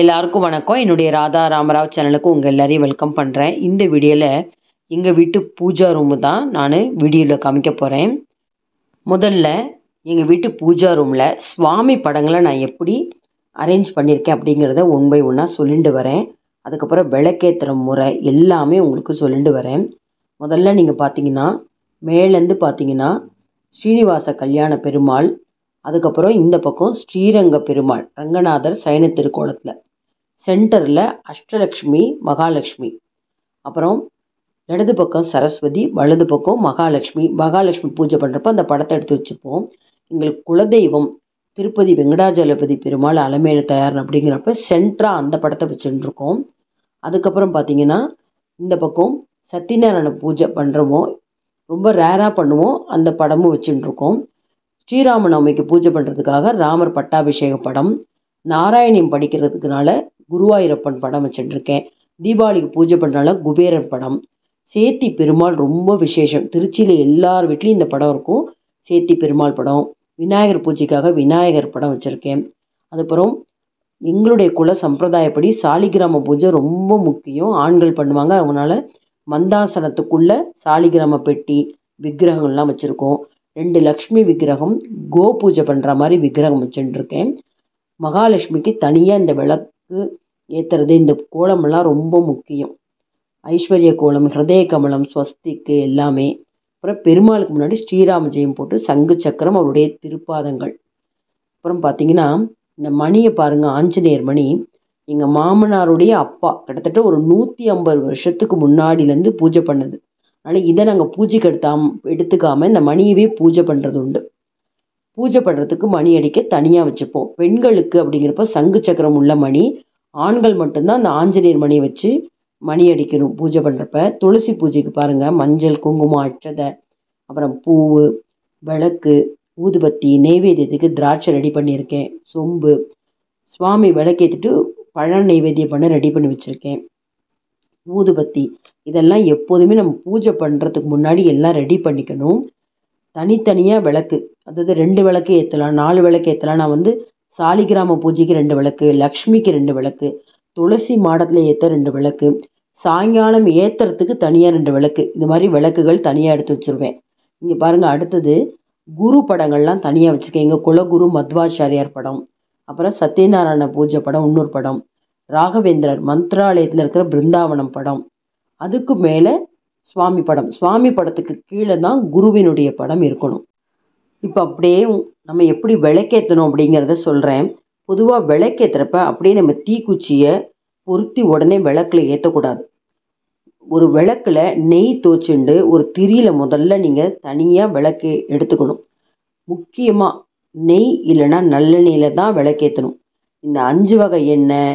எல்லாருக்கும் வணக்கம் என்னுடைய ராதா ராமராவ் சேனலுக்கு உங்கள் எல்லாரையும் வெல்கம் பண்ணுறேன் இந்த வீடியோவில் எங்கள் வீட்டு பூஜா ரூமு தான் நான் வீடியோவில் காமிக்க போகிறேன் முதல்ல எங்கள் வீட்டு பூஜா ரூமில் சுவாமி படங்களை நான் எப்படி அரேஞ்ச் பண்ணியிருக்கேன் அப்படிங்கிறத ஒன் பை ஒன்னாக சொல்லிட்டு வரேன் அதுக்கப்புறம் விளக்கேற்றுற முறை எல்லாமே உங்களுக்கு சொல்லிட்டு வரேன் முதல்ல நீங்கள் பார்த்தீங்கன்னா மேலேருந்து பார்த்தீங்கன்னா ஸ்ரீனிவாச கல்யாண பெருமாள் அதுக்கப்புறம் இந்த பக்கம் ஸ்ரீரங்க பெருமாள் ரங்கநாதர் சைன திருக்கோணத்தில் சென்டரில் அஷ்டலக்ஷ்மி மகாலட்சுமி அப்புறம் இடது பக்கம் சரஸ்வதி வலது பக்கம் மகாலட்சுமி மகாலட்சுமி பூஜை பண்ணுறப்ப அந்த படத்தை எடுத்து வச்சுப்போம் எங்களுக்கு குலதெய்வம் திருப்பதி வெங்கடாஜலபதி பெருமாள் அலமேல தயார் அப்படிங்கிறப்ப சென்ட்ராக அந்த படத்தை வச்சுட்டுருக்கோம் அதுக்கப்புறம் பார்த்திங்கன்னா இந்த பக்கம் சத்தியநாராயண பூஜை பண்ணுறோமோ ரொம்ப ரேராக பண்ணுவோம் அந்த படமும் வச்சுட்டுருக்கோம் ஸ்ரீராம நவமிக்கு பூஜை பண்ணுறதுக்காக ராமர் பட்டாபிஷேக படம் நாராயணியம் படிக்கிறதுக்குனால குருவாயூரப்பன் படம் வச்சுட்டுருக்கேன் தீபாவளிக்கு பூஜை பண்ணுறனால குபேரன் படம் சேத்தி பெருமாள் ரொம்ப விசேஷம் திருச்சியில் எல்லார் வீட்லேயும் இந்த படம் இருக்கும் சேத்தி பெருமாள் படம் விநாயகர் பூஜைக்காக விநாயகர் படம் வச்சுருக்கேன் அதுக்கப்புறம் எங்களுடைய குல சம்பிரதாயப்படி சாலிகிராம பூஜை ரொம்ப முக்கியம் ஆண்கள் பண்ணுவாங்க அதனால் மந்தாசனத்துக்குள்ளே சாலிகிராம பெட்டி விக்கிரகங்கள்லாம் வச்சுருக்கோம் ரெண்டு லக்ஷ்மி விக்கிரகம் கோ பூஜை பண்ணுற மாதிரி விக்கிரகம் வச்சுட்டுருக்கேன் மகாலட்சுமிக்கு தனியாக இந்த விளக்கு ஏற்றுறது இந்த கோலமெல்லாம் ரொம்ப முக்கியம் ஐஸ்வர்ய கோலம் ஹிரதய கமலம் ஸ்வஸ்திக்கு எல்லாமே அப்புறம் பெருமாளுக்கு முன்னாடி ஸ்ரீராம ஜெயம் போட்டு சங்கு சக்கரம் அவருடைய திருப்பாதங்கள் அப்புறம் பார்த்தீங்கன்னா இந்த மணியை பாருங்கள் ஆஞ்சநேயர் மணி எங்கள் மாமனாருடைய அப்பா கிட்டத்தட்ட ஒரு நூற்றி ஐம்பது வருஷத்துக்கு முன்னாடிலேருந்து பூஜை பண்ணது ஆனால் இதை நாங்கள் பூஜைக்கு எடுத்தாம் எடுத்துக்காமல் இந்த மணியவே பூஜை பண்ணுறது உண்டு பூஜை பண்ணுறதுக்கு மணி அடிக்க தனியாக வச்சுப்போம் பெண்களுக்கு அப்படிங்கிறப்ப சங்கு சக்கரம் உள்ள மணி ஆண்கள் மட்டும்தான் அந்த ஆஞ்சநேயர் மணி வச்சு மணி அடிக்கணும் பூஜை பண்ணுறப்ப துளசி பூஜைக்கு பாருங்கள் மஞ்சள் குங்குமம் அற்றதை அப்புறம் பூ விளக்கு ஊதுபத்தி நெய்வேத்தியத்துக்கு திராட்சை ரெடி பண்ணியிருக்கேன் சொம்பு சுவாமி விளக்கேற்றிட்டு பழ நெய்வேத்தியம் பண்ண ரெடி பண்ணி வச்சுருக்கேன் ஊதுபத்தி இதெல்லாம் எப்போதுமே நம்ம பூஜை பண்ணுறதுக்கு முன்னாடி எல்லாம் ரெடி பண்ணிக்கணும் தனித்தனியாக விளக்கு அதாவது ரெண்டு விளக்கு ஏற்றலாம் நாலு விளக்கு ஏற்றலாம் நான் வந்து சாலிகிராம பூஜைக்கு ரெண்டு விளக்கு லக்ஷ்மிக்கு ரெண்டு விளக்கு துளசி மாடத்தில் ஏற்ற ரெண்டு விளக்கு சாயங்காலம் ஏற்றுறதுக்கு தனியாக ரெண்டு விளக்கு இது மாதிரி விளக்குகள் தனியாக எடுத்து வச்சுருவேன் இங்கே பாருங்கள் அடுத்தது குரு படங்கள்லாம் தனியாக வச்சுருக்கேன் எங்கள் குலகுரு மத்வாச்சாரியார் படம் அப்புறம் சத்யநாராயண பூஜை படம் இன்னொரு படம் ராகவேந்திரர் மந்த்ராலயத்தில் இருக்கிற பிருந்தாவனம் படம் அதுக்கு மேலே சுவாமி படம் சுவாமி படத்துக்கு கீழே தான் குருவினுடைய படம் இருக்கணும் இப்போ அப்படியே நம்ம எப்படி விளக்கேற்றணும் அப்படிங்கிறத சொல்கிறேன் பொதுவாக விளக்கேற்றுறப்ப அப்படியே நம்ம தீக்குச்சியை பொருத்தி உடனே விளக்கில் ஏற்றக்கூடாது ஒரு விளக்கில் நெய் தோச்சுண்டு ஒரு திரியில் முதல்ல நீங்கள் தனியாக விளக்கு எடுத்துக்கணும் முக்கியமாக நெய் இல்லைன்னா நல்லெண்ணெயில் தான் விளக்கேற்றணும் இந்த அஞ்சு வகை எண்ணெய்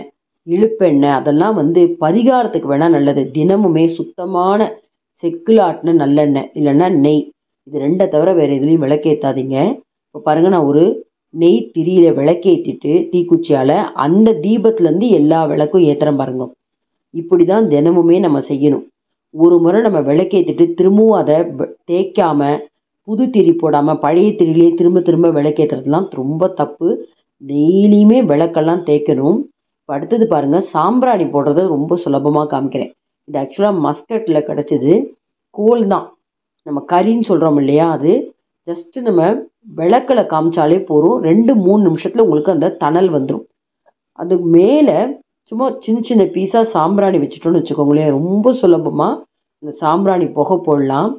இழுப்பெண்ணெய் அதெல்லாம் வந்து பரிகாரத்துக்கு வேணால் நல்லது தினமுமே சுத்தமான செக்குலாட்டின நல்லெண்ணெய் இல்லைன்னா நெய் இது ரெண்டை தவிர வேறு எதுலேயும் விளக்கேற்றாதீங்க இப்போ பாருங்கள் நான் ஒரு நெய் திரியில் விளக்கேற்றிட்டு தீக்குச்சியால் அந்த தீபத்துலேருந்து எல்லா விளக்கும் ஏற்றுறேன் பாருங்க இப்படி தான் தினமுமே நம்ம செய்யணும் ஒரு முறை நம்ம விளக்கேற்றிட்டு திரும்பவும் அதை தேய்க்காமல் புது திரி போடாமல் பழைய திரியிலே திரும்ப திரும்ப விளக்கேற்றுறதுலாம் ரொம்ப தப்பு டெய்லியுமே விளக்கெல்லாம் தேய்க்கணும் இப்போ அடுத்தது பாருங்கள் சாம்பிராணி போடுறது ரொம்ப சுலபமாக காமிக்கிறேன் இது ஆக்சுவலாக மஸ்கட்டில் கிடச்சிது கோல் தான் நம்ம கறின்னு சொல்கிறோம் இல்லையா அது ஜஸ்ட்டு நம்ம விளக்கில் காமிச்சாலே போகிறோம் ரெண்டு மூணு நிமிஷத்தில் உங்களுக்கு அந்த தணல் வந்துடும் அது மேலே சும்மா சின்ன சின்ன பீஸாக சாம்பிராணி வச்சுட்டோன்னு வச்சுக்கோங்களேன் ரொம்ப சுலபமாக இந்த சாம்பிராணி புகை போடலாம்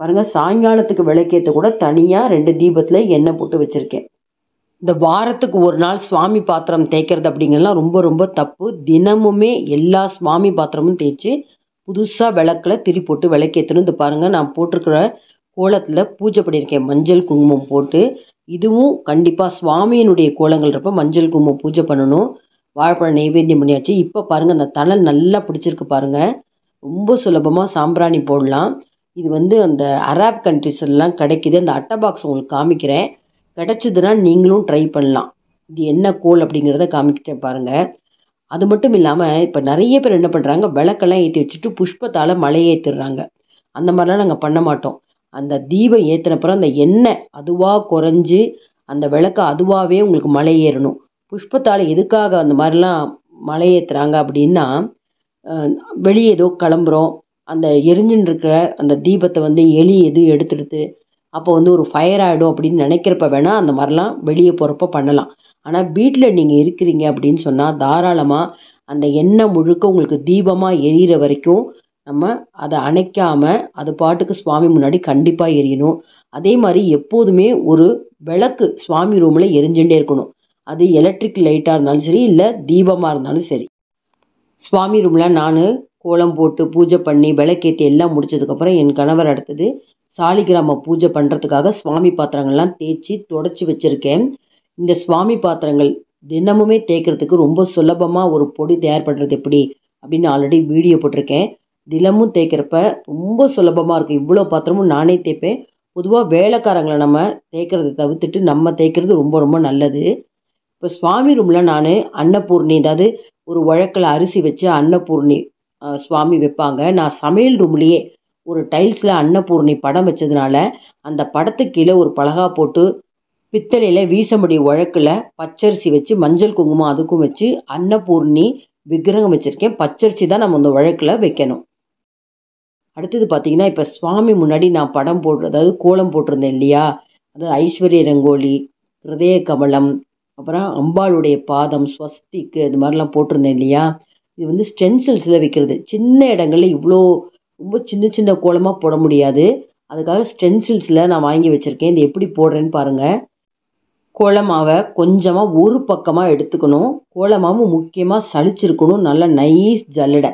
பாருங்கள் சாயங்காலத்துக்கு விளக்கேற்ற கூட தனியாக ரெண்டு தீபத்தில் எண்ணெய் போட்டு வச்சுருக்கேன் இந்த வாரத்துக்கு ஒரு நாள் சுவாமி பாத்திரம் தேய்க்கிறது அப்படிங்கிறதுலாம் ரொம்ப ரொம்ப தப்பு தினமுமே எல்லா சுவாமி பாத்திரமும் தேய்ச்சி புதுசாக விளக்கில் திரி போட்டு விளக்கேற்றணும் இந்த பாருங்கள் நான் போட்டிருக்கிற கோலத்தில் பூஜை பண்ணியிருக்கேன் மஞ்சள் குங்குமம் போட்டு இதுவும் கண்டிப்பாக சுவாமியினுடைய கோலங்கள் இருப்ப மஞ்சள் குங்குமம் பூஜை பண்ணணும் வாழைப்பழம் நெய்வேத்தியம் பண்ணியாச்சு இப்போ பாருங்கள் அந்த தலை நல்லா பிடிச்சிருக்கு பாருங்கள் ரொம்ப சுலபமாக சாம்பிராணி போடலாம் இது வந்து அந்த அராப் கண்ட்ரிஸ் எல்லாம் கிடைக்கிது அந்த அட்டை பாக்ஸ் உங்களுக்கு காமிக்கிறேன் கிடச்சிதுன்னா நீங்களும் ட்ரை பண்ணலாம் இது என்ன கோல் அப்படிங்கிறத காமிக்க பாருங்கள் அது மட்டும் இல்லாமல் இப்போ நிறைய பேர் என்ன பண்ணுறாங்க விளக்கெல்லாம் ஏற்றி வச்சுட்டு புஷ்பத்தால் மலையை ஏற்றுறாங்க அந்த மாதிரிலாம் நாங்கள் பண்ண மாட்டோம் அந்த தீபம் ஏற்றினப்புறம் அந்த எண்ணெய் அதுவாக குறைஞ்சி அந்த விளக்கு அதுவாகவே உங்களுக்கு மலை ஏறணும் புஷ்பத்தால் எதுக்காக அந்த மாதிரிலாம் மலை ஏற்றுறாங்க அப்படின்னா வெளியே ஏதோ கிளம்புறோம் அந்த எரிஞ்சுன்னு இருக்கிற அந்த தீபத்தை வந்து எலி எதுவும் எடுத்துடுத்து அப்போ வந்து ஒரு ஃபயர் ஆகிடும் அப்படின்னு நினைக்கிறப்ப வேணால் அந்த மாதிரிலாம் வெளியே போகிறப்ப பண்ணலாம் ஆனால் வீட்டில் நீங்கள் இருக்கிறீங்க அப்படின்னு சொன்னால் தாராளமாக அந்த எண்ணெய் முழுக்க உங்களுக்கு தீபமாக எரியிற வரைக்கும் நம்ம அதை அணைக்காமல் அது பாட்டுக்கு சுவாமி முன்னாடி கண்டிப்பாக எரியணும் அதே மாதிரி எப்போதுமே ஒரு விளக்கு சுவாமி ரூமில் எரிஞ்சுட்டே இருக்கணும் அது எலக்ட்ரிக் லைட்டாக இருந்தாலும் சரி இல்லை தீபமாக இருந்தாலும் சரி சுவாமி ரூமில் நான் கோலம் போட்டு பூஜை பண்ணி விளக்கேற்றி எல்லாம் முடிச்சதுக்கப்புறம் என் கணவர் அடுத்தது சாலிகிராம பூஜை பண்ணுறதுக்காக சுவாமி பாத்திரங்கள்லாம் தேய்ச்சி தொடச்சி வச்சுருக்கேன் இந்த சுவாமி பாத்திரங்கள் தினமுமே தேய்க்கிறதுக்கு ரொம்ப சுலபமாக ஒரு பொடி தயார் பண்ணுறது எப்படி அப்படின்னு ஆல்ரெடி வீடியோ போட்டிருக்கேன் தினமும் தேய்க்கிறப்ப ரொம்ப சுலபமாக இருக்கும் இவ்வளோ பாத்திரமும் நானே தேய்ப்பேன் பொதுவாக வேலைக்காரங்களை நம்ம தேய்க்கிறத தவிர்த்துட்டு நம்ம தேய்க்கிறது ரொம்ப ரொம்ப நல்லது இப்போ சுவாமி ரூமில் நான் அன்னபூர்ணி அதாவது ஒரு வழக்கில் அரிசி வச்சு அன்னபூர்ணி சுவாமி வைப்பாங்க நான் சமையல் ரூம்லேயே ஒரு டைல்ஸில் அன்னபூர்ணி படம் வச்சதுனால அந்த படத்துக்கு கீழே ஒரு பலகா போட்டு பித்தளையில் வீசமுடி உழக்கில் பச்சரிசி வச்சு மஞ்சள் குங்குமம் அதுக்கும் வச்சு அன்னபூர்ணி விக்கிரகம் வச்சுருக்கேன் பச்சரிசி தான் நம்ம அந்த உழக்கில் வைக்கணும் அடுத்தது பார்த்தீங்கன்னா இப்போ சுவாமி முன்னாடி நான் படம் போடுற அதாவது கோலம் போட்டிருந்தேன் இல்லையா அதாவது ஐஸ்வர்ய ரங்கோலி ஹிருதய கமலம் அப்புறம் அம்பாளுடைய பாதம் ஸ்வஸ்திக்கு அது மாதிரிலாம் போட்டிருந்தேன் இல்லையா இது வந்து ஸ்டென்சில்ஸில் வைக்கிறது சின்ன இடங்களில் இவ்வளோ ரொம்ப சின்ன சின்ன கோலமாக போட முடியாது அதுக்காக ஸ்டென்சில்ஸில் நான் வாங்கி வச்சுருக்கேன் இது எப்படி போடுறேன்னு பாருங்கள் கோலமாவை கொஞ்சமாக ஒரு பக்கமாக எடுத்துக்கணும் கோலமாவும் முக்கியமாக சளிச்சிருக்கணும் நல்லா நைஸ் ஜல்லடை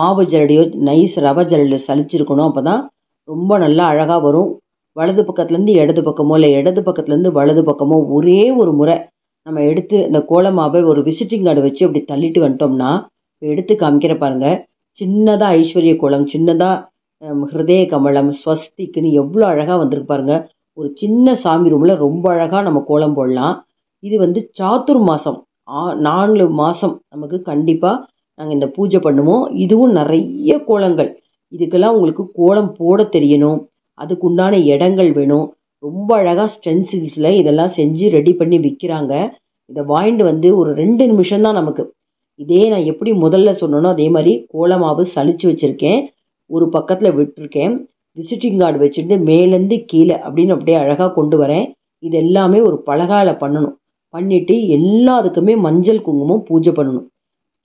மாவு ஜல்லடையோ நைஸ் ரவை ஜல்லடை சளிச்சிருக்கணும் அப்போ தான் ரொம்ப நல்லா அழகாக வரும் வலது பக்கத்துலேருந்து இடது பக்கமோ இல்லை இடது பக்கத்துலேருந்து வலது பக்கமோ ஒரே ஒரு முறை நம்ம எடுத்து இந்த கோலமாவை ஒரு விசிட்டிங் கார்டு வச்சு அப்படி தள்ளிட்டு வந்துட்டோம்னா எடுத்து காமிக்கிற பாருங்கள் சின்னதாக ஐஸ்வர்ய கோலம் சின்னதாக ஹிருதய கமலம் ஸ்வஸ்திக்குன்னு எவ்வளோ அழகாக வந்திருக்கு பாருங்கள் ஒரு சின்ன சாமி ரூமில் ரொம்ப அழகாக நம்ம கோலம் போடலாம் இது வந்து சாத்துர் மாதம் நாலு மாதம் நமக்கு கண்டிப்பாக நாங்கள் இந்த பூஜை பண்ணுவோம் இதுவும் நிறைய கோலங்கள் இதுக்கெல்லாம் உங்களுக்கு கோலம் போட தெரியணும் அதுக்குண்டான இடங்கள் வேணும் ரொம்ப அழகாக ஸ்டென்சில்ஸில் இதெல்லாம் செஞ்சு ரெடி பண்ணி விற்கிறாங்க இதை வாங்கிட்டு வந்து ஒரு ரெண்டு நிமிஷம்தான் நமக்கு இதே நான் எப்படி முதல்ல சொன்னனோ அதே மாதிரி கோலமாவு சளிச்சு வச்சுருக்கேன் ஒரு பக்கத்தில் விட்டுருக்கேன் விசிட்டிங் கார்டு வச்சுட்டு மேலேருந்து கீழே அப்படின்னு அப்படியே அழகாக கொண்டு வரேன் இது எல்லாமே ஒரு பலகால பண்ணணும் பண்ணிவிட்டு எல்லாத்துக்குமே மஞ்சள் குங்குமம் பூஜை பண்ணணும்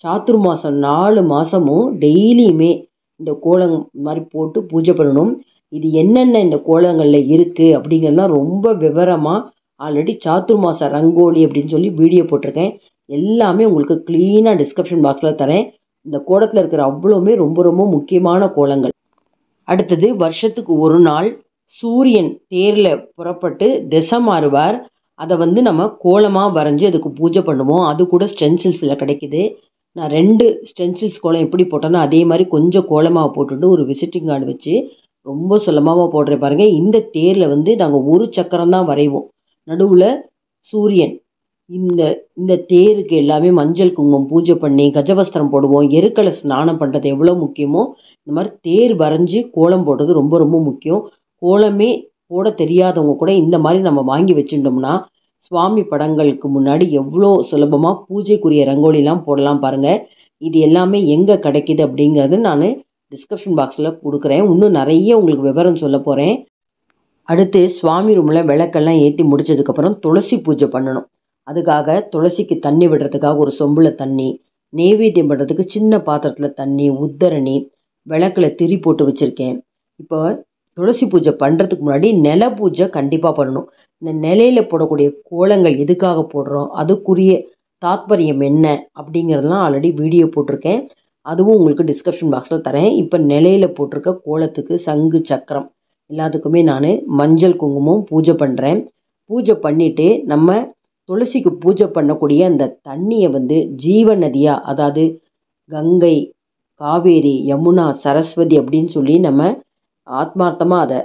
சாத்துர் மாதம் நாலு மாதமும் டெய்லியுமே இந்த கோலம் மாதிரி போட்டு பூஜை பண்ணணும் இது என்னென்ன இந்த கோலங்களில் இருக்குது அப்படிங்கிறதுலாம் ரொம்ப விவரமாக ஆல்ரெடி சாத்துர் மாத ரங்கோலி அப்படின்னு சொல்லி வீடியோ போட்டிருக்கேன் எல்லாமே உங்களுக்கு க்ளீனாக டிஸ்கிரிப்ஷன் பாக்ஸில் தரேன் இந்த கோலத்தில் இருக்கிற அவ்வளோமே ரொம்ப ரொம்ப முக்கியமான கோலங்கள் அடுத்தது வருஷத்துக்கு ஒரு நாள் சூரியன் தேரில் புறப்பட்டு திசை மாறுவார் அதை வந்து நம்ம கோலமாக வரைஞ்சி அதுக்கு பூஜை பண்ணுவோம் அது கூட ஸ்டென்சில்ஸில் கிடைக்கிது நான் ரெண்டு ஸ்டென்சில்ஸ் கோலம் எப்படி போட்டேன்னா அதே மாதிரி கொஞ்சம் கோலமாக போட்டுட்டு ஒரு விசிட்டிங் கார்டு வச்சு ரொம்ப சுலபமாக போடுறேன் பாருங்கள் இந்த தேரில் வந்து நாங்கள் ஒரு சக்கரம் தான் வரைவோம் நடுவில் சூரியன் இந்த இந்த தேருக்கு எல்லாமே மஞ்சள் குங்குமம் பூஜை பண்ணி கஜவஸ்திரம் போடுவோம் எருக்களை ஸ்நானம் பண்ணுறது எவ்வளோ முக்கியமோ இந்த மாதிரி தேர் வரைஞ்சி கோலம் போடுறது ரொம்ப ரொம்ப முக்கியம் கோலமே போட தெரியாதவங்க கூட இந்த மாதிரி நம்ம வாங்கி வச்சுட்டோம்னா சுவாமி படங்களுக்கு முன்னாடி எவ்வளோ சுலபமாக பூஜைக்குரிய ரங்கோலிலாம் போடலாம் பாருங்கள் இது எல்லாமே எங்கே கிடைக்கிது அப்படிங்கிறது நான் டிஸ்கிரிப்ஷன் பாக்ஸில் கொடுக்குறேன் இன்னும் நிறைய உங்களுக்கு விவரம் சொல்ல போகிறேன் அடுத்து சுவாமி ரூமில் விளக்கெல்லாம் ஏற்றி முடித்ததுக்கப்புறம் துளசி பூஜை பண்ணணும் அதுக்காக துளசிக்கு தண்ணி விடுறதுக்காக ஒரு சொம்பில் தண்ணி நெய்வேத்தியம் பண்ணுறதுக்கு சின்ன பாத்திரத்தில் தண்ணி உத்தரணி விளக்கில் திரி போட்டு வச்சுருக்கேன் இப்போ துளசி பூஜை பண்ணுறதுக்கு முன்னாடி நில பூஜை கண்டிப்பாக பண்ணணும் இந்த நிலையில் போடக்கூடிய கோலங்கள் எதுக்காக போடுறோம் அதுக்குரிய தாத்பரியம் என்ன அப்படிங்கிறதுலாம் ஆல்ரெடி வீடியோ போட்டிருக்கேன் அதுவும் உங்களுக்கு டிஸ்கிரிப்ஷன் பாக்ஸில் தரேன் இப்போ நிலையில் போட்டிருக்க கோலத்துக்கு சங்கு சக்கரம் எல்லாத்துக்குமே நான் மஞ்சள் குங்குமம் பூஜை பண்ணுறேன் பூஜை பண்ணிவிட்டு நம்ம துளசிக்கு பூஜை பண்ணக்கூடிய அந்த தண்ணியை வந்து ஜீவ நதியாக அதாவது கங்கை காவேரி யமுனா சரஸ்வதி அப்படின்னு சொல்லி நம்ம ஆத்மார்த்தமாக அதை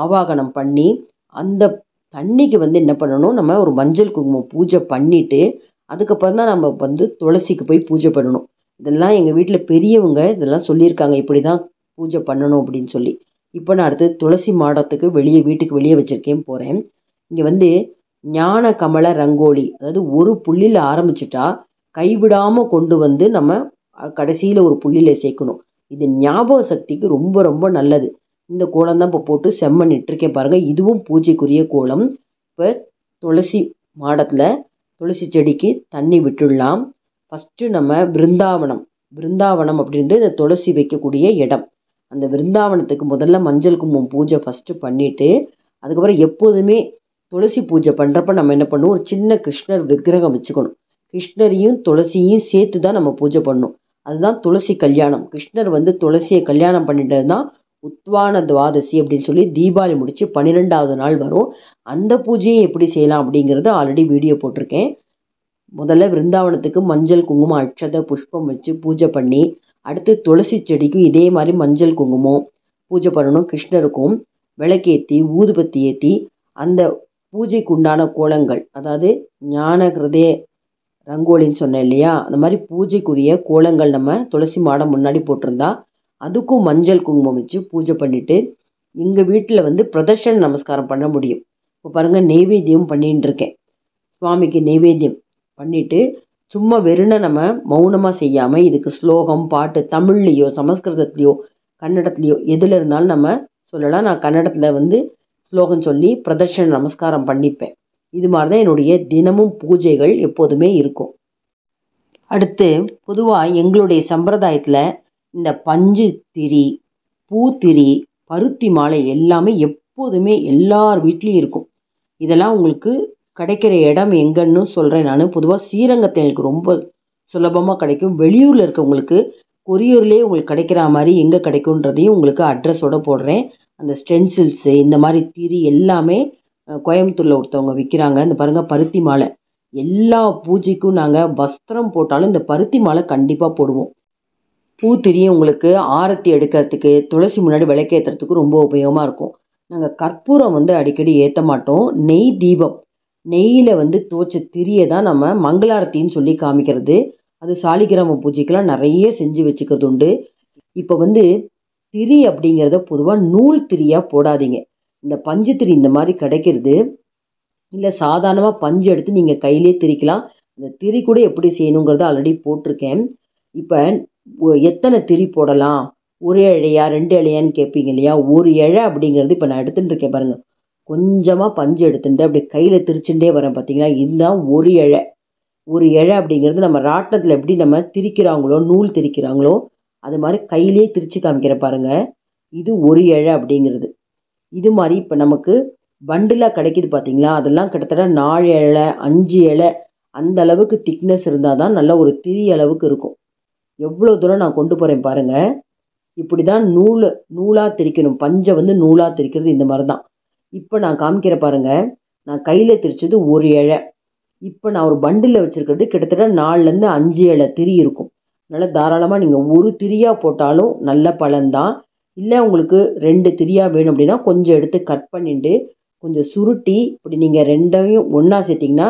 ஆவாகனம் பண்ணி அந்த தண்ணிக்கு வந்து என்ன பண்ணணும் நம்ம ஒரு மஞ்சள் குங்குமம் பூஜை பண்ணிவிட்டு அதுக்கப்புறம் தான் நம்ம வந்து துளசிக்கு போய் பூஜை பண்ணணும் இதெல்லாம் எங்கள் வீட்டில் பெரியவங்க இதெல்லாம் சொல்லியிருக்காங்க இப்படி தான் பூஜை பண்ணணும் அப்படின்னு சொல்லி இப்போ நான் அடுத்து துளசி மாடத்துக்கு வெளியே வீட்டுக்கு வெளியே வச்சுருக்கேன் போகிறேன் இங்கே வந்து ஞான கமல ரங்கோலி அதாவது ஒரு புள்ளியில் ஆரம்பிச்சிட்டா கைவிடாமல் கொண்டு வந்து நம்ம கடைசியில் ஒரு புள்ளியில் சேர்க்கணும் இது ஞாபக சக்திக்கு ரொம்ப ரொம்ப நல்லது இந்த கோலம் தான் இப்போ போட்டு செம்மன் நிட்டிருக்கேன் பாருங்கள் இதுவும் பூஜைக்குரிய கோலம் இப்போ துளசி மாடத்தில் துளசி செடிக்கு தண்ணி விட்டுடலாம் ஃபஸ்ட்டு நம்ம பிருந்தாவனம் பிருந்தாவனம் அப்படின்றது இந்த துளசி வைக்கக்கூடிய இடம் அந்த பிருந்தாவனத்துக்கு முதல்ல மஞ்சள் குங்குமம் பூஜை ஃபஸ்ட்டு பண்ணிவிட்டு அதுக்கப்புறம் எப்போதுமே துளசி பூஜை பண்ணுறப்ப நம்ம என்ன பண்ணுவோம் ஒரு சின்ன கிருஷ்ணர் விக்கிரகம் வச்சுக்கணும் கிருஷ்ணரையும் துளசியும் சேர்த்து தான் நம்ம பூஜை பண்ணணும் அதுதான் துளசி கல்யாணம் கிருஷ்ணர் வந்து துளசியை கல்யாணம் பண்ணிட்டது தான் உத்வான துவாதசி அப்படின்னு சொல்லி தீபாவளி முடித்து பன்னிரெண்டாவது நாள் வரும் அந்த பூஜையும் எப்படி செய்யலாம் அப்படிங்கிறது ஆல்ரெடி வீடியோ போட்டிருக்கேன் முதல்ல விருந்தாவனத்துக்கு மஞ்சள் குங்குமம் அட்சத புஷ்பம் வச்சு பூஜை பண்ணி அடுத்து துளசி செடிக்கும் இதே மாதிரி மஞ்சள் குங்குமம் பூஜை பண்ணணும் கிருஷ்ணருக்கும் விளக்கேற்றி ஊதுபத்தி ஏற்றி அந்த பூஜைக்கு உண்டான கோலங்கள் அதாவது ஞான ஹிருதய ரங்கோலின்னு சொன்னேன் இல்லையா அந்த மாதிரி பூஜைக்குரிய கோலங்கள் நம்ம துளசி மாடம் முன்னாடி போட்டிருந்தா அதுக்கும் மஞ்சள் குங்குமம் வச்சு பூஜை பண்ணிவிட்டு எங்கள் வீட்டில் வந்து பிரதர்ஷன் நமஸ்காரம் பண்ண முடியும் இப்போ பாருங்கள் நெய்வேத்தியம் பண்ணிகிட்டு இருக்கேன் சுவாமிக்கு நெய்வேத்தியம் பண்ணிவிட்டு சும்மா வெறுனை நம்ம மௌனமாக செய்யாமல் இதுக்கு ஸ்லோகம் பாட்டு தமிழ்லேயோ சமஸ்கிருதத்துலேயோ கன்னடத்துலேயோ எதில் இருந்தாலும் நம்ம சொல்லலாம் நான் கன்னடத்தில் வந்து ஸ்லோகம் சொல்லி பிரதர்ஷன நமஸ்காரம் பண்ணிப்பேன் இது மாதிரி தான் என்னுடைய தினமும் பூஜைகள் எப்போதுமே இருக்கும் அடுத்து பொதுவாக எங்களுடைய சம்பிரதாயத்தில் இந்த பஞ்சு திரி பூத்திரி பருத்தி மாலை எல்லாமே எப்போதுமே எல்லார் வீட்லேயும் இருக்கும் இதெல்லாம் உங்களுக்கு கிடைக்கிற இடம் எங்கன்னு சொல்கிறேன் நான் பொதுவாக ஸ்ரீரங்கத்தை எங்களுக்கு ரொம்ப சுலபமாக கிடைக்கும் வெளியூரில் இருக்கவங்களுக்கு கொரியர்லேயே உங்களுக்கு கிடைக்கிற மாதிரி எங்கே கிடைக்குன்றதையும் உங்களுக்கு அட்ரஸோடு போடுறேன் அந்த ஸ்டென்சில்ஸு இந்த மாதிரி திரி எல்லாமே கோயம்புத்தூரில் ஒருத்தவங்க விற்கிறாங்க இந்த பாருங்கள் பருத்தி மாலை எல்லா பூஜைக்கும் நாங்கள் வஸ்திரம் போட்டாலும் இந்த பருத்தி மாலை கண்டிப்பாக போடுவோம் பூ திரியும் உங்களுக்கு ஆரத்தி எடுக்கிறதுக்கு துளசி முன்னாடி விளக்கேற்றுறதுக்கு ரொம்ப உபயோகமாக இருக்கும் நாங்கள் கற்பூரம் வந்து அடிக்கடி ஏற்ற மாட்டோம் நெய் தீபம் நெய்யில் வந்து துவச்ச திரியை தான் நம்ம மங்களாரத்தின்னு சொல்லி காமிக்கிறது அது சாலிகிராம பூஜைக்கெல்லாம் நிறைய செஞ்சு வச்சுக்கிறது உண்டு இப்போ வந்து திரி அப்படிங்கிறத பொதுவாக நூல் திரியாக போடாதீங்க இந்த பஞ்சு திரி இந்த மாதிரி கிடைக்கிறது இல்லை சாதாரணமாக பஞ்சு எடுத்து நீங்கள் கையிலே திரிக்கலாம் இந்த திரி கூட எப்படி செய்யணுங்கிறத ஆல்ரெடி போட்டிருக்கேன் இப்போ எத்தனை திரி போடலாம் ஒரு இழையா ரெண்டு இழையான்னு கேட்பீங்க இல்லையா ஒரு இழை அப்படிங்கிறது இப்போ நான் எடுத்துகிட்டு இருக்கேன் பாருங்கள் கொஞ்சமாக பஞ்சு எடுத்துட்டு அப்படி கையில் திரிச்சுட்டே வரேன் பார்த்தீங்களா இதுதான் ஒரு இழை ஒரு இழை அப்படிங்கிறது நம்ம ராட்டத்தில் எப்படி நம்ம திரிக்கிறாங்களோ நூல் திரிக்கிறாங்களோ அது மாதிரி கையிலே திரிச்சு காமிக்கிற பாருங்க இது ஒரு ஏழை அப்படிங்கிறது இது மாதிரி இப்போ நமக்கு பண்டிலாக கிடைக்கிது பார்த்தீங்களா அதெல்லாம் கிட்டத்தட்ட நாலு ஏழை அஞ்சு ஏழை அந்த அளவுக்கு திக்னஸ் இருந்தால் தான் நல்ல ஒரு திரி அளவுக்கு இருக்கும் எவ்வளோ தூரம் நான் கொண்டு போகிறேன் பாருங்கள் இப்படி தான் நூல் நூலாக திரிக்கணும் பஞ்சை வந்து நூலாக திரிக்கிறது இந்த மாதிரி தான் இப்போ நான் காமிக்கிற பாருங்கள் நான் கையில் திரிச்சது ஒரு ஏழை இப்போ நான் ஒரு பண்டில் வச்சுருக்கிறது கிட்டத்தட்ட நாலுலேருந்து அஞ்சு ஏழை திரி இருக்கும் அதனால் தாராளமாக நீங்கள் ஒரு திரியாக போட்டாலும் நல்ல பலன்தான் இல்லை உங்களுக்கு ரெண்டு திரியாக வேணும் அப்படின்னா கொஞ்சம் எடுத்து கட் பண்ணிட்டு கொஞ்சம் சுருட்டி இப்படி நீங்கள் ரெண்டையும் ஒன்றா சேர்த்திங்கன்னா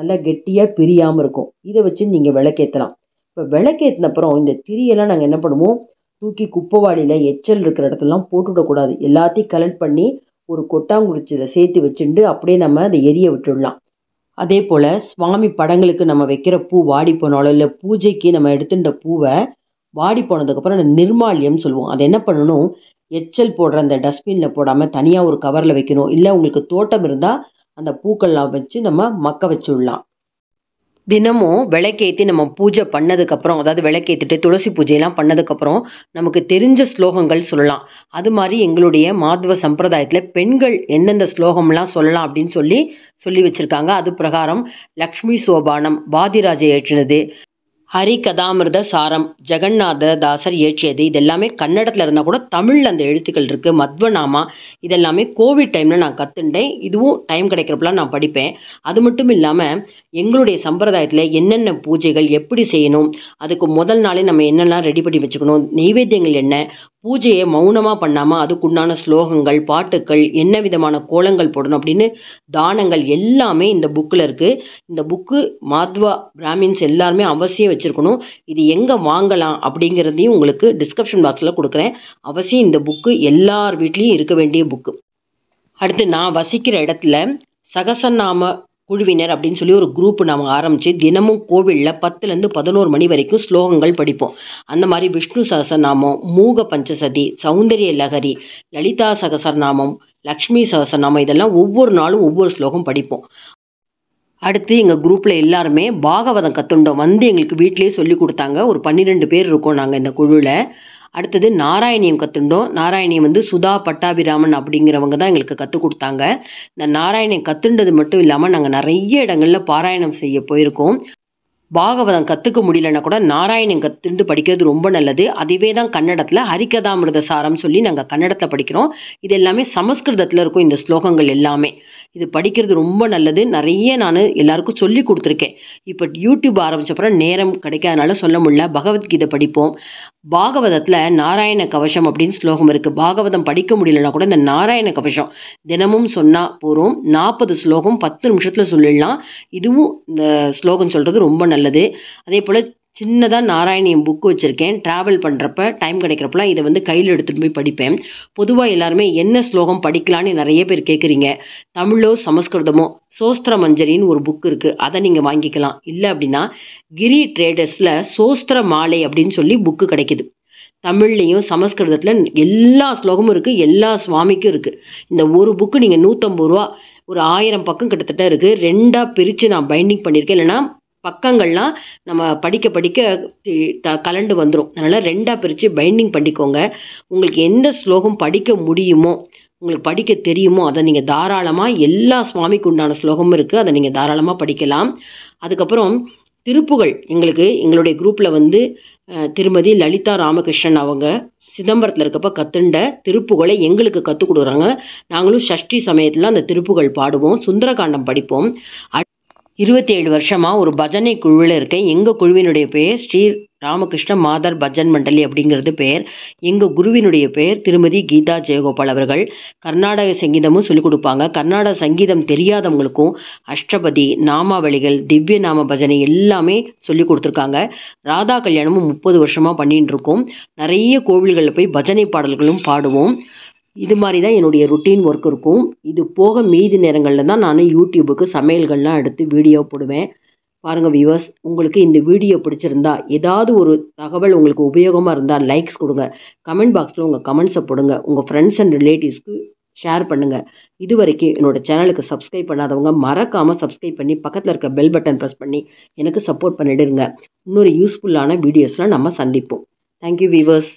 நல்லா கெட்டியாக பிரியாமல் இருக்கும் இதை வச்சு நீங்கள் விளக்கேற்றலாம் இப்போ விளக்கேற்றினப்புறம் இந்த திரியெல்லாம் நாங்கள் என்ன பண்ணுவோம் தூக்கி குப்பைவாளியில் எச்சல் இருக்கிற இடத்துலலாம் போட்டுவிடக்கூடாது எல்லாத்தையும் கலெக்ட் பண்ணி ஒரு கொட்டாங்குறிச்சியில் சேர்த்து வச்சுட்டு அப்படியே நம்ம அதை எரிய விட்டுடலாம் அதே போல் சுவாமி படங்களுக்கு நம்ம வைக்கிற பூ வாடி போனாலோ இல்லை பூஜைக்கு நம்ம எடுத்துட்ட பூவை வாடி போனதுக்கப்புறம் அந்த நிர்மாலியம் சொல்லுவோம் அதை என்ன பண்ணணும் எச்சல் போடுற அந்த டஸ்ட்பினில் போடாமல் தனியாக ஒரு கவரில் வைக்கணும் இல்லை உங்களுக்கு தோட்டம் இருந்தால் அந்த பூக்கள்லாம் வச்சு நம்ம மக்க வச்சு விடலாம் தினமும் விளக்கேற்றி நம்ம பூஜை பண்ணதுக்கப்புறம் அதாவது விளக்கேற்றிட்டு துளசி பூஜையெல்லாம் பண்ணதுக்கப்புறம் நமக்கு தெரிஞ்ச ஸ்லோகங்கள் சொல்லலாம் அது மாதிரி எங்களுடைய மாதவ சம்பிரதாயத்தில் பெண்கள் எந்தெந்த ஸ்லோகம்லாம் சொல்லலாம் அப்படின்னு சொல்லி சொல்லி வச்சுருக்காங்க அது பிரகாரம் லக்ஷ்மி சோபானம் வாதிராஜை ஏற்றினது ஹரி சாரம் ஜெகநாத தாசர் இயற்றியது இது எல்லாமே கன்னடத்தில் இருந்தால் கூட தமிழில் அந்த எழுத்துக்கள் இருக்குது மத்வநாமா இதெல்லாமே கோவிட் டைமில் நான் கற்றுண்டேன் இதுவும் டைம் கிடைக்கிறப்பெல்லாம் நான் படிப்பேன் அது மட்டும் இல்லாமல் எங்களுடைய சம்பிரதாயத்தில் என்னென்ன பூஜைகள் எப்படி செய்யணும் அதுக்கு முதல் நாளே நம்ம என்னெல்லாம் ரெடி பண்ணி வச்சுக்கணும் நெய்வேத்தியங்கள் என்ன பூஜையை மௌனமாக பண்ணாமல் அதுக்குண்டான ஸ்லோகங்கள் பாட்டுக்கள் என்ன விதமான கோலங்கள் போடணும் அப்படின்னு தானங்கள் எல்லாமே இந்த புக்கில் இருக்குது இந்த புக்கு மாத்வா பிராமின்ஸ் எல்லாருமே அவசியம் வச்சுருக்கணும் இது எங்கே வாங்கலாம் அப்படிங்கிறதையும் உங்களுக்கு டிஸ்கிரிப்ஷன் பாக்ஸில் கொடுக்குறேன் அவசியம் இந்த புக்கு எல்லார் வீட்லேயும் இருக்க வேண்டிய புக்கு அடுத்து நான் வசிக்கிற இடத்துல சகசநாம குழுவினர் அப்படின்னு சொல்லி ஒரு குரூப் நாம் ஆரம்பித்து தினமும் கோவிலில் பத்துலேருந்து பதினோரு மணி வரைக்கும் ஸ்லோகங்கள் படிப்போம் அந்த மாதிரி விஷ்ணு சகசநாமம் மூக பஞ்சசதி சௌந்தரிய லகரி லலிதா சகசரநாமம் லக்ஷ்மி சகசரநாமம் இதெல்லாம் ஒவ்வொரு நாளும் ஒவ்வொரு ஸ்லோகம் படிப்போம் அடுத்து எங்கள் குரூப்பில் எல்லாருமே பாகவதம் கற்றுண்டோம் வந்து எங்களுக்கு வீட்டிலே சொல்லி கொடுத்தாங்க ஒரு பன்னிரெண்டு பேர் இருக்கோம் நாங்கள் இந்த குழுவில் அடுத்தது நாராயணியம் கற்றுண்டோம் நாராயணியம் வந்து சுதா பட்டாபிராமன் அப்படிங்கிறவங்க தான் எங்களுக்கு கற்றுக் கொடுத்தாங்க இந்த நாராயணியம் கற்றுண்டது மட்டும் இல்லாமல் நாங்கள் நிறைய இடங்களில் பாராயணம் செய்ய போயிருக்கோம் பாகவதம் கற்றுக்க முடியலன்னா கூட நாராயணன் கற்றுண்டு படிக்கிறது ரொம்ப நல்லது அதுவே தான் கன்னடத்தில் ஹரிகதாமிருத சாரம் சொல்லி நாங்கள் கன்னடத்தில் படிக்கிறோம் இது எல்லாமே சமஸ்கிருதத்தில் இருக்கும் இந்த ஸ்லோகங்கள் எல்லாமே இது படிக்கிறது ரொம்ப நல்லது நிறைய நான் எல்லாருக்கும் சொல்லி கொடுத்துருக்கேன் இப்போ யூடியூப் ஆரம்பித்தப்பறம் நேரம் கிடைக்காதனால சொல்ல முடியல பகவத்கீதை படிப்போம் பாகவதத்தில் நாராயண கவசம் அப்படின்னு ஸ்லோகம் இருக்குது பாகவதம் படிக்க முடியலன்னா கூட இந்த நாராயண கவசம் தினமும் சொன்னால் போகிறோம் நாற்பது ஸ்லோகம் பத்து நிமிஷத்தில் சொல்லிடலாம் இதுவும் இந்த ஸ்லோகம் சொல்கிறது ரொம்ப நல்லது அதே போல் சின்னதாக நாராயணியம் புக் வச்சுருக்கேன் ட்ராவல் பண்ணுறப்ப டைம் கிடைக்கிறப்பலாம் இதை வந்து கையில் எடுத்துகிட்டு போய் படிப்பேன் பொதுவாக எல்லாருமே என்ன ஸ்லோகம் படிக்கலான்னு நிறைய பேர் கேட்குறீங்க தமிழோ சமஸ்கிருதமோ சோஸ்திர மஞ்சரின்னு ஒரு புக் இருக்குது அதை நீங்கள் வாங்கிக்கலாம் இல்லை அப்படின்னா கிரி ட்ரேடர்ஸில் சோஸ்திர மாலை அப்படின்னு சொல்லி புக்கு கிடைக்கிது தமிழ்லேயும் சமஸ்கிருதத்தில் எல்லா ஸ்லோகமும் இருக்குது எல்லா சுவாமிக்கும் இருக்குது இந்த ஒரு புக்கு நீங்கள் நூற்றம்பது ரூபா ஒரு ஆயிரம் பக்கம் கிட்டத்தட்ட இருக்குது ரெண்டாக பிரித்து நான் பைண்டிங் பண்ணியிருக்கேன் இல்லைனா பக்கங்கள்லாம் நம்ம படிக்க படிக்க த கலண்டு வந்துடும் அதனால் ரெண்டாக பிரித்து பைண்டிங் பண்ணிக்கோங்க உங்களுக்கு எந்த ஸ்லோகம் படிக்க முடியுமோ உங்களுக்கு படிக்க தெரியுமோ அதை நீங்கள் தாராளமாக எல்லா சுவாமிக்கு உண்டான ஸ்லோகமும் இருக்குது அதை நீங்கள் தாராளமாக படிக்கலாம் அதுக்கப்புறம் திருப்புகள் எங்களுக்கு எங்களுடைய குரூப்பில் வந்து திருமதி லலிதா ராமகிருஷ்ணன் அவங்க சிதம்பரத்தில் இருக்கப்போ கத்துண்ட திருப்புகளை எங்களுக்கு கற்றுக் கொடுக்குறாங்க நாங்களும் ஷஷ்டி சமயத்தில் அந்த திருப்புகள் பாடுவோம் சுந்தரகாண்டம் படிப்போம் இருபத்தி ஏழு வருஷமாக ஒரு பஜனை குழுவில் இருக்கேன் எங்கள் குழுவினுடைய பெயர் ஸ்ரீ ராமகிருஷ்ண மாதர் பஜன் மண்டலி அப்படிங்கிறது பெயர் எங்கள் குருவினுடைய பெயர் திருமதி கீதா ஜெயகோபால் அவர்கள் கர்நாடக சங்கீதமும் சொல்லிக் கொடுப்பாங்க கர்நாடக சங்கீதம் தெரியாதவங்களுக்கும் அஷ்டபதி நாமாவளிகள் திவ்ய நாம பஜனை எல்லாமே சொல்லிக் கொடுத்துருக்காங்க ராதா கல்யாணமும் முப்பது வருஷமாக பண்ணிட்டு இருக்கோம் நிறைய கோவில்களில் போய் பஜனை பாடல்களும் பாடுவோம் இது மாதிரி தான் என்னுடைய ருட்டீன் ஒர்க் இருக்கும் இது போக மீதி நேரங்களில் தான் நான் யூடியூபுக்கு சமையல்கள்லாம் எடுத்து வீடியோ போடுவேன் பாருங்கள் வியூவர்ஸ் உங்களுக்கு இந்த வீடியோ பிடிச்சிருந்தா ஏதாவது ஒரு தகவல் உங்களுக்கு உபயோகமாக இருந்தால் லைக்ஸ் கொடுங்க கமெண்ட் பாக்ஸில் உங்கள் கமெண்ட்ஸை போடுங்க உங்கள் ஃப்ரெண்ட்ஸ் அண்ட் ரிலேட்டிவ்ஸ்க்கு ஷேர் பண்ணுங்கள் இது வரைக்கும் என்னோடய சேனலுக்கு சப்ஸ்கிரைப் பண்ணாதவங்க மறக்காமல் சப்ஸ்கிரைப் பண்ணி பக்கத்தில் இருக்க பெல் பட்டன் ப்ரெஸ் பண்ணி எனக்கு சப்போர்ட் பண்ணிடுங்க இன்னொரு யூஸ்ஃபுல்லான வீடியோஸ்லாம் நம்ம சந்திப்போம் தேங்க்யூ வியூவர்ஸ்